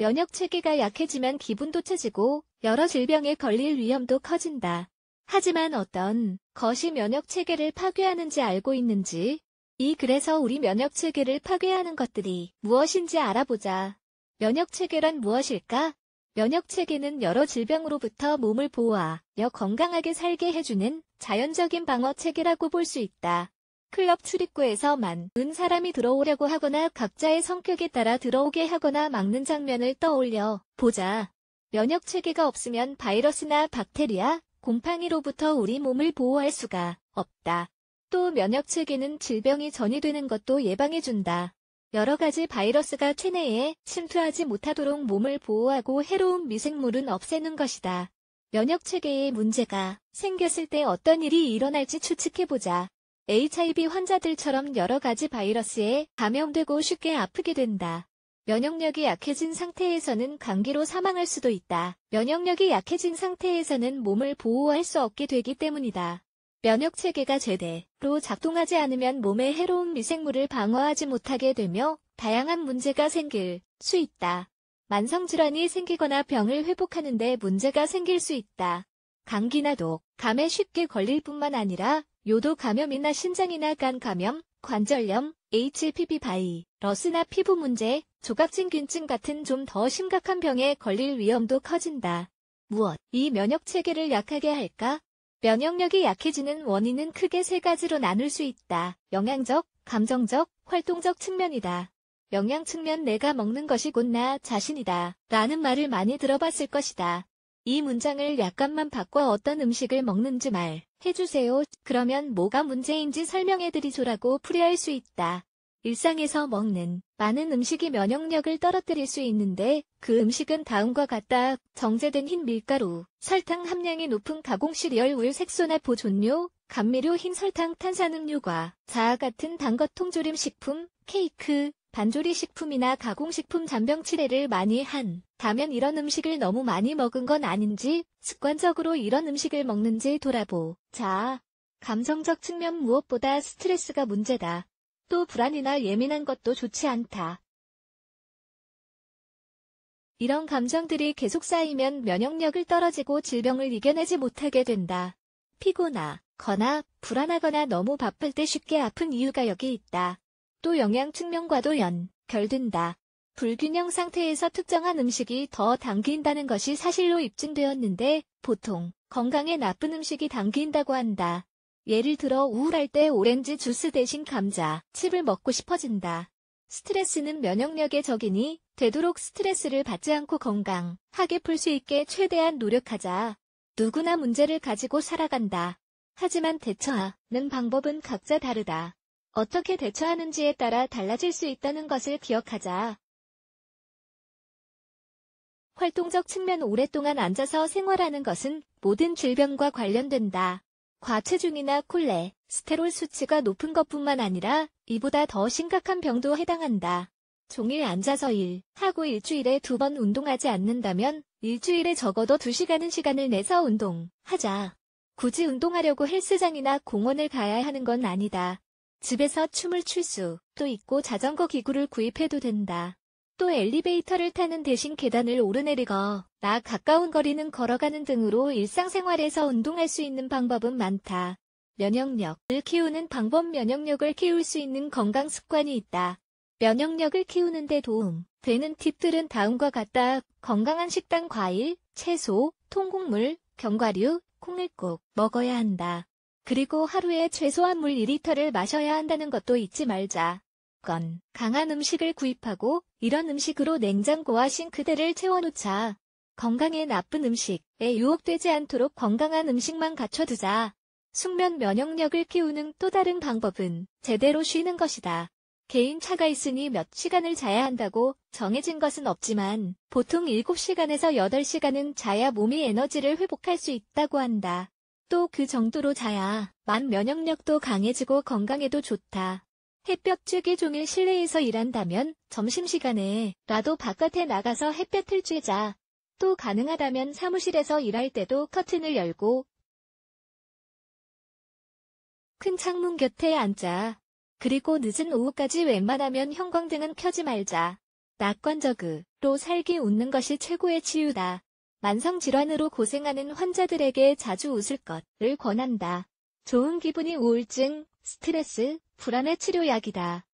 면역 체계가 약해지면 기분도 체지고 여러 질병에 걸릴 위험도 커진다. 하지만 어떤 것이 면역 체계를 파괴하는지 알고 있는지 이글에서 우리 면역 체계를 파괴하는 것들이 무엇인지 알아보자. 면역 체계란 무엇일까? 면역 체계는 여러 질병으로부터 몸을 보호하여 건강하게 살게 해주는 자연적인 방어 체계라고 볼 수 있다. 클럽 출입구에서 만은 사람이 들어오려고 하거나 각자의 성격에 따라 들어오게 하거나 막는 장면을 떠올려 보자. 면역 체계가 없으면 바이러스나 박테리아, 곰팡이로부터 우리 몸을 보호할 수가 없다. 또 면역 체계는 질병이 전이되는 것도 예방해준다. 여러 가지 바이러스가 체내에 침투하지 못하도록 몸을 보호하고 해로운 미생물은 없애는 것이다. 면역 체계에 문제가 생겼을 때 어떤 일이 일어날지 추측해보자. HIV 환자들처럼 여러 가지 바이러스에 감염되고 쉽게 아프게 된다. 면역력이 약해진 상태에서는 감기로 사망할 수도 있다. 면역력이 약해진 상태에서는 몸을 보호할 수 없게 되기 때문이다. 면역체계가 제대로 작동하지 않으면 몸에 해로운 미생물을 방어하지 못하게 되며 다양한 문제가 생길 수 있다. 만성질환이 생기거나 병을 회복하는데 문제가 생길 수 있다. 감기나 독, 감에 쉽게 걸릴 뿐만 아니라 요도 감염이나 신장이나 간 감염, 관절염, HPV 바이러스나 피부 문제, 조각진균증 같은 좀 더 심각한 병에 걸릴 위험도 커진다. 무엇, 이 면역체계를 약하게 할까? 면역력이 약해지는 원인은 크게 세 가지로 나눌 수 있다. 영양적, 감정적, 활동적 측면이다. 영양 측면 내가 먹는 것이 곧 나 자신이다. 라는 말을 많이 들어봤을 것이다. 이 문장을 약간만 바꿔 어떤 음식을 먹는지 말 해주세요. 그러면 뭐가 문제인지 설명해드리소라고 풀이할 수 있다. 일상에서 먹는 많은 음식이 면역력을 떨어뜨릴 수 있는데 그 음식은 다음과 같다. 정제된 흰 밀가루, 설탕 함량이 높은 가공 시리얼, 우유, 색소나 보존료, 감미료, 흰 설탕, 탄산음료과 자아 같은 단것 통조림 식품, 케이크, 반조리 식품이나 가공식품 잔병 치레를 많이 한 다면 이런 음식을 너무 많이 먹은 건 아닌지 습관적으로 이런 음식을 먹는지 돌아보. 자, 감성적 측면 무엇보다 스트레스가 문제다. 또 불안이나 예민한 것도 좋지 않다. 이런 감정들이 계속 쌓이면 면역력을 떨어지고 질병을 이겨내지 못하게 된다. 피곤하, 거나, 불안하거나 너무 바쁠 때 쉽게 아픈 이유가 여기 있다. 또 영양 측면과도 연, 결된다. 불균형 상태에서 특정한 음식이 더 당긴다는 것이 사실로 입증되었는데 보통 건강에 나쁜 음식이 당긴다고 한다. 예를 들어 우울할 때 오렌지 주스 대신 감자, 칩을 먹고 싶어진다. 스트레스는 면역력의 적이니 되도록 스트레스를 받지 않고 건강하게 풀 수 있게 최대한 노력하자. 누구나 문제를 가지고 살아간다. 하지만 대처하는 방법은 각자 다르다. 어떻게 대처하는지에 따라 달라질 수 있다는 것을 기억하자. 활동적 측면 오랫동안 앉아서 생활하는 것은 모든 질병과 관련된다. 과체중이나 콜레, 스테롤 수치가 높은 것뿐만 아니라 이보다 더 심각한 병도 해당한다. 종일 앉아서 일, 하고 일주일에 두 번 운동하지 않는다면 일주일에 적어도 두시간은 시간을 내서 운동하자. 굳이 운동하려고 헬스장이나 공원을 가야 하는 건 아니다. 집에서 춤을 출수또 있고 자전거 기구를 구입해도 된다. 또 엘리베이터를 타는 대신 계단을 오르내리거 나 가까운 거리는 걸어가는 등으로 일상생활에서 운동할 수 있는 방법은 많다. 면역력을 키우는 방법 면역력을 키울 수 있는 건강 습관이 있다. 면역력을 키우는 데 도움 되는 팁들은 다음과 같다. 건강한 식단 과일, 채소, 통곡물, 견과류, 콩을 꼭 먹어야 한다. 그리고 하루에 최소한 물 2리터를 마셔야 한다는 것도 잊지 말자. 건 강한 음식을 구입하고 이런 음식으로 냉장고와 싱크대를 채워놓자. 건강에 나쁜 음식에 유혹되지 않도록 건강한 음식만 갖춰두자. 숙면 면역력을 키우는 또 다른 방법은 제대로 쉬는 것이다. 개인차가 있으니 몇 시간을 자야 한다고 정해진 것은 없지만 보통 7시간에서 8시간은 자야 몸이 에너지를 회복할 수 있다고 한다. 또 그 정도로 자야 만 면역력도 강해지고 건강에도 좋다. 햇볕쬐기 종일 실내에서 일한다면 점심시간에 라도 바깥에 나가서 햇볕을 쬐자. 또 가능하다면 사무실에서 일할 때도 커튼을 열고 큰 창문 곁에 앉자. 그리고 늦은 오후까지 웬만하면 형광등은 켜지 말자. 낙관적으로 살기 웃는 것이 최고의 치유다. 만성질환으로 고생하는 환자들에게 자주 웃을 것을 권한다. 좋은 기분이 우울증, 스트레스, 불안의 치료약이다.